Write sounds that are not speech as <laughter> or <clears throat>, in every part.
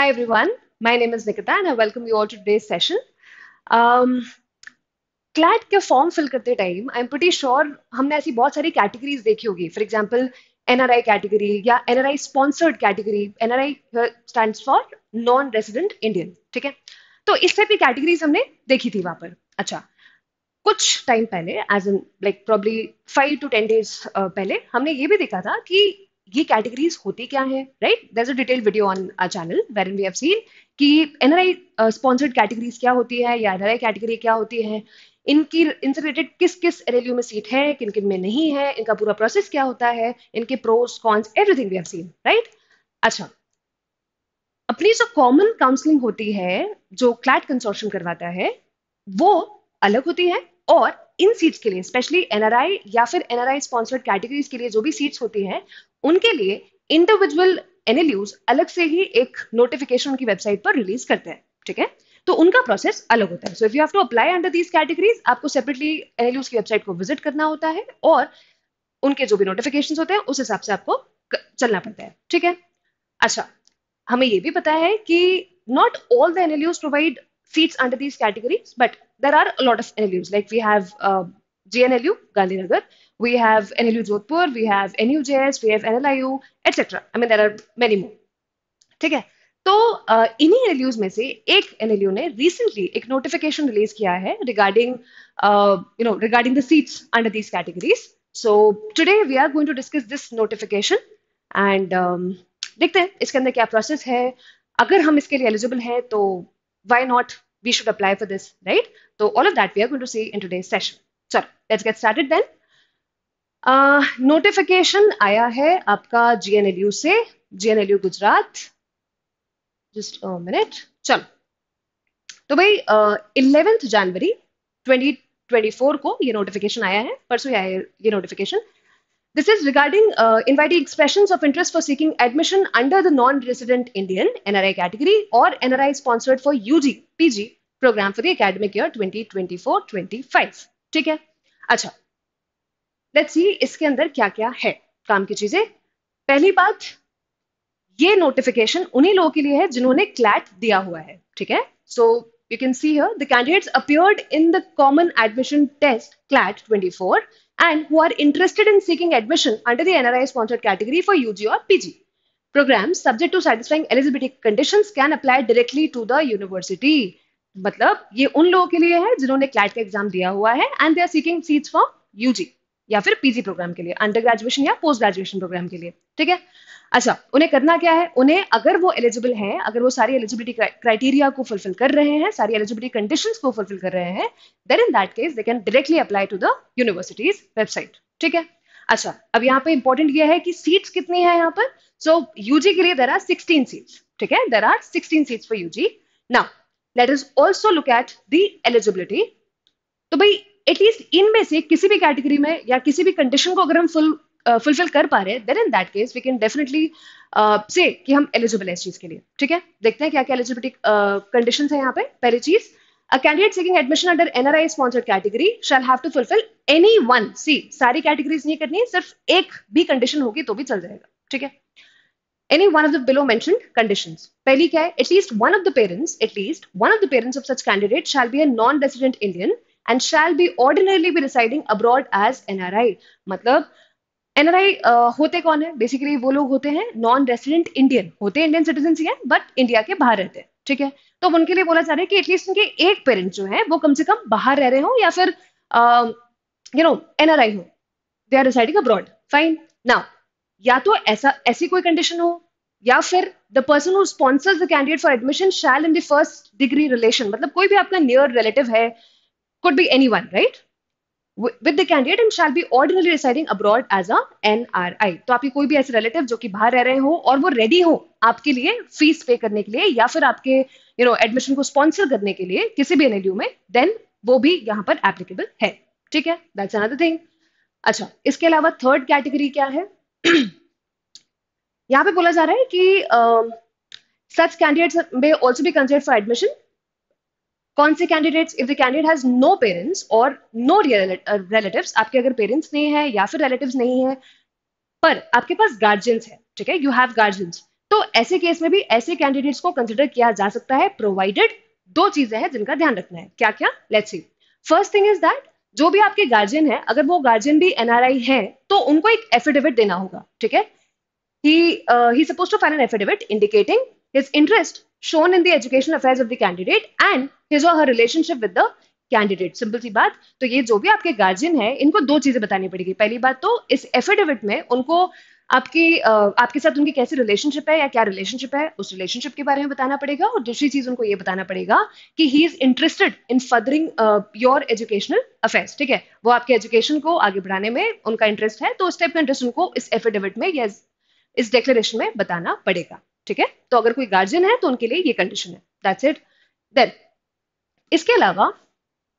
Hi everyone, my name is Nikita and I welcome you all to today's session. Um, CLAT के form fill करते time, I'm pretty sure हमने ऐसी बहुत सारी categories देखी होगी For example, NRI category या NRI sponsored category. NRI stands for non-resident Indian. ठीक है तो इस type की categories हमने देखी थी वहाँ पर अच्छा कुछ टाइम पहले as an like probably five to ten days पहले हमने ये भी देखा था कि ये कैटेगरीज होती क्या है right there a detail video on our channel where in we have seen कि N R I sponsored categories क्या होती है या एन आर आई कैटेगरी क्या होती है इनकी इनसे रिलेटेड किस किस रेल्यू में सीट है किन किन में नहीं है इनका पूरा प्रोसेस क्या होता है इनके pros cons everything we have seen right अच्छा अपनी जो कॉमन काउंसलिंग होती है जो क्लैट कंसोर्शन करवाता है वो अलग होती है और इन सीट्स के लिए स्पेशली एनआरआई या फिर एनआरआई स्पॉन्सर्ड कैटेगरीज के लिए जो भी सीट्स होती हैं उनके लिए इंडिविजुअल एनएलयूज अलग से ही एक नोटिफिकेशन की वेबसाइट पर रिलीज करते हैं ठीक है तो उनका प्रोसेस अलग होता है so if you have to apply under these categories आपको सेपरेटली एनएलयूज की वेबसाइट को विजिट करना होता है और उनके जो भी नोटिफिकेशन होते हैं उस हिसाब से आपको चलना पड़ता है ठीक है अच्छा हमें यह भी पता है कि not all the NLUs provide seats under these categories but there are a lot of LUs like we have uh, GNLU, Gandhinagar. We have NLU Jodhpur, we have NUJS, we have NLIU, etc. I mean, there are many more. ठीक है तो इन्हीं NLUs में से एक NLU ने recently एक notification release किया है regarding you know regarding the seats under these categories so today we are going to discuss this notification and देखते हैं इसके अंदर क्या प्रोसेस है अगर हम इसके लिए एलिजिबल हैं तो why not we should apply for this right तो all of that we are going to see in today session चलो let's get started then notification आया है आपका जीएनएलयू से जीएनएलयू गुजरात जस्ट मिनट चलो तो भाई इलेवेंथ जनवरी 2024 को ये नोटिफिकेशन आया है परसों आया ये notification this is regarding inviting expression of interest for seeking admission under the non resident Indian NRI category और NRI sponsored for UG PG program for the academic year 2024-25 ठीक है अच्छा लेट्स सी इसके अंदर क्या क्या है काम की चीजें पहली बात ये नोटिफिकेशन उन्हीं लोगों के लिए है जिन्होंने क्लैट दिया हुआ है ठीक है so you can see here the appeared in the common admission test CLAT 24 and who are interested in seeking admission under the NRI sponsored category for UG और PG program subject to satisfying eligibility condition can apply directly to the university मतलब ये उन लोगों के लिए है जिन्होंने CLAT का एग्जाम दिया हुआ है and they are seeking seats for UG या फिर पीजी प्रोग्राम के लिए अंडर ग्रेजुएशन या पोस्ट ग्रेजुएशन प्रोग्राम के लिए ठीक है अच्छा उन्हें करना क्या है उन्हें अगर वो एलिजिबल हैं अगर वो सारी एलिजिबिलिटी क्राइटेरिया को फुलफिल कर रहे हैं सारी एलिजिबिलिटी कंडीशंस को फुलफिल कर रहे हैं then in that case they can directly apply to the universities website ठीक है अच्छा अब यहाँ पे इंपॉर्टेंट यह है कि सीट्स कितनी है यहाँ पर सो so, यूजी के लिए देर आर सिक्सटीन सीट्स ठीक है there are sixteen seats for UG now let is also look at the eligibility तो भाई एटलीस्ट इनमें से किसी भी कैटेगरी में या किसी भी कंडीशन को अगर हम फुल फुलफिल uh, कर पा रहे then in that case we can definitely say कि हम एलिजिबल है इस चीज के लिए ठीक है देखते हैं क्या क्या एलिजिबिलिटी कंडीशन है यहाँ पे पहली चीज A candidate seeking admission under NRI sponsored category shall have to fulfill any one. See, सारी categories नहीं करनी सिर्फ एक भी condition होगी तो भी चल जाएगा ठीक है any one of the below mentioned conditions pehli kya hai at least one of the parents at least one of the parents of such candidate shall be a non resident indian and shall be ordinarily be residing abroad as nri matlab NRI uh, होते कौन है basically वो लोग होते हैं non resident Indian होते Indian citizen ही हैं बट इंडिया के बाहर रहते हैं ठीक है तो उनके लिए बोला जा रहा है कि एटलीस्ट उनके एक पेरेंट जो है वो कम से कम बाहर रह रहे हो या फिर यू नो एनआरआई हो they are residing abroad fine now या तो ऐसा ऐसी कोई कंडीशन हो या फिर the person who sponsors the candidate for admission shall in the first degree relation मतलब कोई भी आपका नियर रिलेटिव है one right with the candidate and shall be ordinary residing abroad as a N R I तो आपकी कोई भी ऐसे रिलेटिव जो कि बाहर रह रहे हो और वो रेडी हो आपके लिए फीस पे करने के लिए या फिर आपके यू नो एडमिशन को स्पॉन्सर करने के लिए किसी भी यू में देन वो भी यहाँ पर एप्लीकेबल है ठीक है दैट्स अनदर थिंग अच्छा इसके अलावा थर्ड कैटेगरी क्या है <clears throat> यहाँ पे बोला जा रहा है कि such candidates may also be consider for admission कौन से candidates if the candidate has no parents और नो रिलेटिव आपके अगर पेरेंट्स नहीं है या फिर रिलेटिव नहीं है पर आपके पास गार्जियंस है ठीक है यू हैव गार्जियंस तो ऐसे केस में भी ऐसे कैंडिडेट्स को कंसिडर किया जा सकता है प्रोवाइडेड दो चीजें हैं जिनका ध्यान रखना है क्या क्या let's see first thing is that जो भी आपके गार्जियन है अगर वो गार्जियन भी एनआरआई है तो उनको एक एफिडेविट देना होगा ठीक है he uh, he's supposed to file an affidavit indicating his interest shown in the educational affairs of the candidate and his or her relationship with the candidate simple सी बात तो ये जो भी आपके गार्जियन है इनको दो चीजें बतानी पड़ेगी पहली बात तो इस एफिडेविट में उनको आपकी uh, आपके साथ उनकी कैसी रिलेशनशिप है या क्या रिलेशनशिप है उस रिलेशनशिप के बारे में बताना पड़ेगा और दूसरी चीज उनको ये बताना पड़ेगा कि he is interested in furthering your educational affairs ठीक है वो आपके एजुकेशन को आगे बढ़ाने में उनका इंटरेस्ट है तो उस टाइप का इंटरेस्ट उनको इस एफिडेविट में या इस डेक्लेरेशन में बताना पड़ेगा ठीक है तो अगर कोई गार्जियन है तो उनके लिए ये कंडीशन है दैट्स इट देन इसके अलावा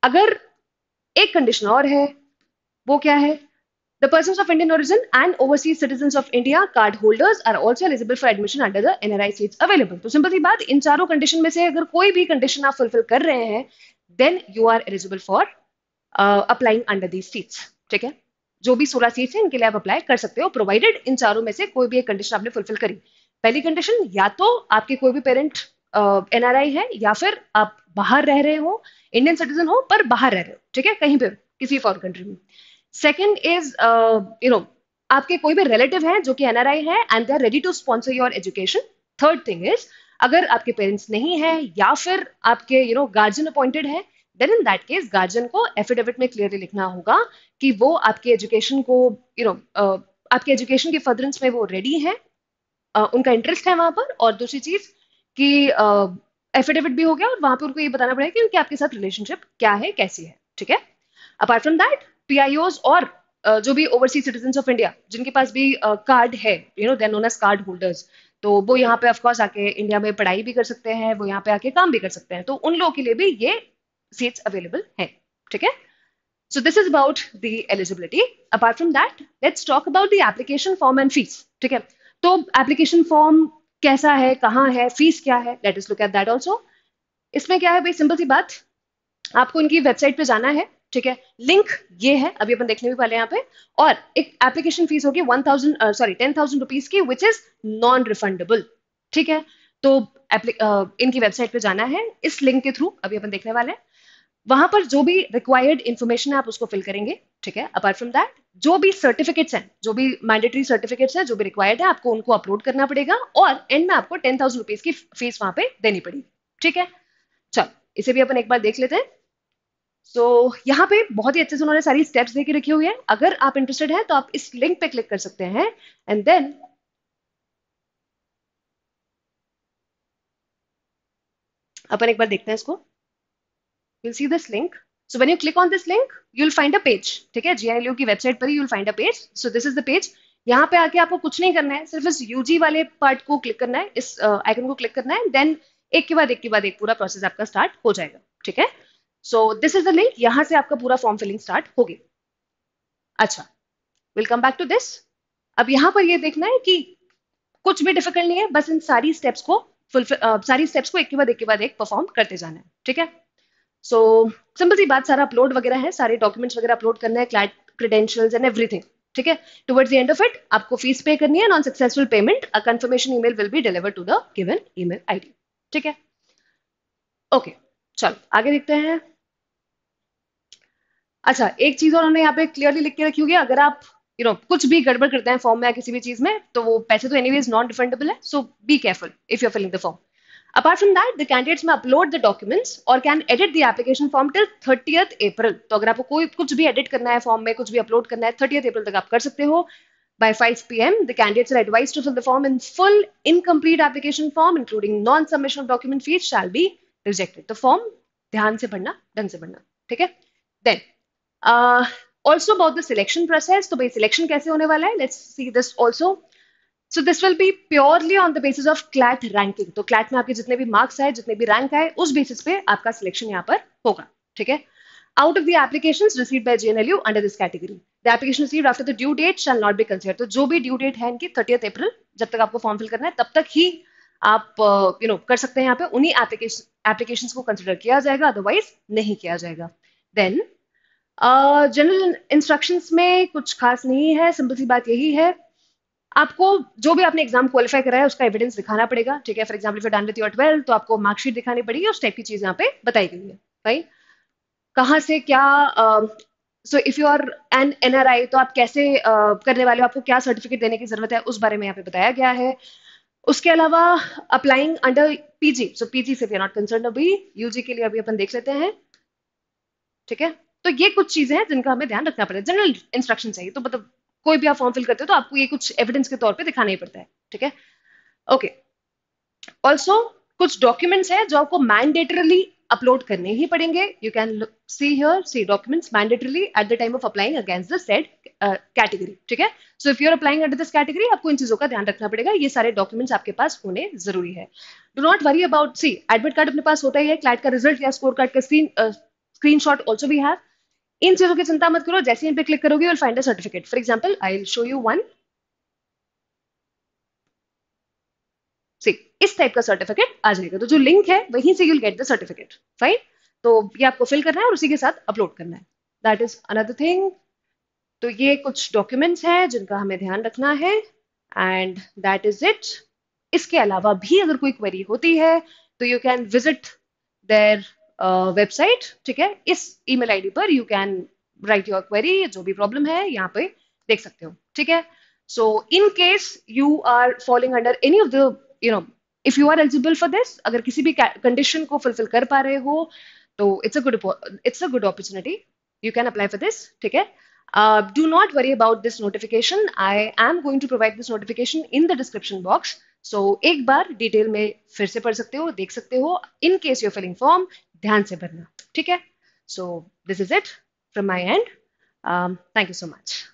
अगर एक कंडीशन और है वो क्या है the person of Indian origin and overseas citizens of India card holders are also eligible for admission under the NRI seat available तो सिंपल सी बात इन चारों कंडीशन में से अगर कोई भी कंडीशन आप फुलफिल कर रहे हैं then you are eligible for applying under these seats ठीक है जो भी सोलह सीट्स हैं इनके लिए आप अप्लाई कर सकते हो प्रोवाइडेड इन चारों में से कोई भी एक कंडीशन आपने फुलफिल करी पहली कंडीशन या तो आपके कोई भी पेरेंट एनआरआई uh, है या फिर आप बाहर रह रहे हो इंडियन सिटीजन हो पर बाहर रह रहे हो ठीक है कहीं पे किसी फॉरन कंट्री में सेकेंड इज यू नो आपके कोई भी रिलेटिव हैं जो कि एनआरआई है and they are ready to sponsor your education third thing is अगर आपके पेरेंट्स नहीं है या फिर आपके यू नो गार्जियन अपॉइंटेड है then in that case guardian को एफिडेविट में क्लियरली लिखना होगा कि वो आपके एजुकेशन को you you know know, uh, आपके एजुकेशन के फर्दरेंस में वो रेडी है uh, उनका इंटरेस्ट है वहां पर और दूसरी चीज कि एफिडेविट uh, भी हो गया और वहां पर उनको ये बताना पड़ेगा कि उनके आपके साथ रिलेशनशिप क्या है कैसी है ठीक है अपार्ट फ्रॉम दैट पी और uh, जो भी ओवरसीज सिटीजन ऑफ इंडिया जिनके पास भी कार्ड uh, है you know then as card holders तो वो यहाँ पे ऑफकोर्स आके इंडिया में पढ़ाई भी कर सकते हैं वो यहाँ पे आके काम भी कर सकते हैं तो उन लोगों के लिए भी ये सीट्स अवेलेबल है ठीक है so this is about the eligibility apart from that let's talk about the application form and fees ठीक है तो एप्लीकेशन फॉर्म कैसा है कहाँ है फीस क्या है let is look at that also इसमें क्या है भाई सिंपल सी बात आपको उनकी वेबसाइट पे जाना है ठीक है लिंक ये है अभी अपन देखने भी वाले यहाँ पे और एक एप्लीकेशन फीस होगी one thousand sorry ten thousand rupees की विच इज नॉन रिफंडेबल ठीक है तो uh, इनकी वेबसाइट पे जाना है इस लिंक के थ्रू अभी अपन देखने वाले हैं वहां पर जो भी रिक्वायर्ड इन्फॉर्मेशन है आप उसको फिल करेंगे ठीक है अपार्ट फ्रॉम दैट जो भी सर्टिफिकेट्स हैं जो भी मैंडेटरी सर्टिफिकेट्स हैं जो भी रिक्वायर्ड है आपको उनको अपलोड करना पड़ेगा और एंड में आपको टेन थाउजेंड रुपीज की फीस वहां पे देनी पड़ेगी ठीक है चल इसे भी अपन एक बार देख लेते हैं सो so, यहाँ पे बहुत ही अच्छे से उन्होंने सारी स्टेप्स देके रखी हुई है अगर आप इंटरेस्टेड हैं तो आप इस लिंक पे क्लिक कर सकते हैं एंड देन अपन एक बार देखते हैं इसको you'll see this link. So when you click on this link, you'll find a page. ठीक है GNLU की वेबसाइट पर ही you'll find a page. So this is the page. यहाँ पे आके आपको कुछ नहीं करना है सिर्फ इस यूजी वाले पार्ट को क्लिक करना है इस आइकन uh, को क्लिक करना है देन एक के बाद एक के बाद एक पूरा प्रोसेस आपका स्टार्ट हो जाएगा ठीक है so this is the link यहाँ से आपका पूरा फॉर्म फिलिंग स्टार्ट होगी अच्छा वेलकम बैक टू दिस अब यहाँ पर ये देखना है कि कुछ भी डिफिकल्ट नहीं है बस इन सारी स्टेप्स को फुलफिल uh, सारी स्टेप्स को एक के बाद एक के बाद एक परफॉर्म करते जाना है ठीक है सो सिंपल सी बात सारा अपलोड वगैरह है सारे डॉक्यूमेंट्स वगैरह अपलोड करना है क्लाइंट क्रेडेंशियल्स एंड एवरीथिंग ठीक है towards the end of it आपको फीस पे करनी है on successful payment a confirmation email will be deliver to the given email ID ठीक है ओके चलो आगे देखते हैं अच्छा एक चीज और उन्होंने यहाँ पे क्लियरली लिख के रखी होगी अगर आप यू you नो know, कुछ भी गड़बड़ करते हैं फॉर्म में या किसी भी चीज में तो वो पैसे तो एनीवेज नॉन डिफेंडेबल है so be careful if you are filling the form Apart from that, the candidates may upload the documents or can edit the application form till 30th April. तो अगर आपको कोई कुछ भी edit करना है form में कुछ भी upload करना है 30th April तक आप कर सकते हो. By 5 p.m., the candidates are advised to fill the form in full. Incomplete application form, including non-submission of document fees, shall be rejected. The form ध्यान से भरना, ढंग से भरना, ठीक है? Then, uh, also about the selection process. तो भाई selection कैसे होने वाला है? Let's see this also. So this will be purely on the basis of CLAT ranking तो क्लैट में आपके जितने भी मार्क्स आए जितने भी रैंक आए उस बेसिस पे आपका सिलेक्शन यहाँ पर होगा ठीक है out of the applications received by you under this category the application receive after the due date shall not be consider तो जो भी ड्यू डेट है इनकी थर्टियथ अप्रिल जब तक आपको फॉर्म फिल करना है तब तक ही आप you uh, know you know, कर सकते हैं यहाँ पे उन्हीं एप्लीकेशन को कंसिडर किया जाएगा अदरवाइज नहीं किया जाएगा देन जनरल इंस्ट्रक्शंस में कुछ खास नहीं है सिंपल सी बात यही है आपको जो भी आपने एग्जाम क्वालिफाई कराया उसका एविडेंस दिखाना पड़ेगा ठीक है फॉर एग्जाम्पल फिर डांड यूर ट्वेल्थ तो आपको मार्कशीट दिखानी पड़ेगी उस टाइप की चीज यहाँ पे बताई गई है राइट कहाँ से क्या so if you are N N R I तो आप कैसे uh, करने वाले हो आपको क्या सर्टिफिकेट देने की जरूरत है उस बारे में यहाँ पे बताया गया है उसके अलावा applying under PG so PG से वी आर नॉट कंसर्न अभी यूजी के लिए अभी अपन देख लेते हैं ठीक है तो ये कुछ चीजें हैं जिनका हमें ध्यान रखना पड़ेगा जनरल इंस्ट्रक्शन चाहिए तो मतलब कोई भी आप फॉर्म फिल करते हो तो आपको ये कुछ एविडेंस के तौर पे दिखाना ही पड़ता है ठीक है ओके ऑल्सो कुछ डॉक्यूमेंट्स है जो आपको मैंडेटरली अपलोड करने ही पड़ेंगे you can see here see documents mandatorily at the time of applying against the set category ठीक है so if you're applying at under this category आपको इन चीजों का ध्यान रखना पड़ेगा ये सारे डॉक्यूमेंट्स आपके पास होने जरूरी है do not worry about see admit card अपने पास होता ही है क्लाइट का रिजल्ट या स्कोर कार्ड का स्क्रीन स्क्रीन शॉट ऑल्सो भी हैव इन चीजों की चिंता मत करो जैसे इन पे क्लिक करोगे will find a certificate for example I will show you one see इस टाइप का सर्टिफिकेट आ जाएगा तो जो लिंक है वहीं से you'll get the certificate fine तो ये आपको फिल करना है और उसी के साथ अपलोड करना है दैट इज अनदर थिंग तो ये कुछ डॉक्यूमेंट्स हैं जिनका हमें ध्यान रखना है एंड दैट इज इट इसके अलावा भी अगर कोई क्वेरी होती है तो you can visit their website ठीक है इस ईमेल आईडी पर you can write your query जो भी प्रॉब्लम है यहाँ पे देख सकते हो ठीक है so in case you are following under any of the you know if you are eligible for this अगर किसी भी कंडीशन को फुलफिल कर पा रहे हो तो it's a good it's a good opportunity you can apply for this ठीक है do not worry about this notification I am going to provide this notification in the description box so एक बार detail में फिर से पढ़ सकते हो देख सकते हो in case you're filling form ध्यान से भरना ठीक है so this is it from my end thank you so much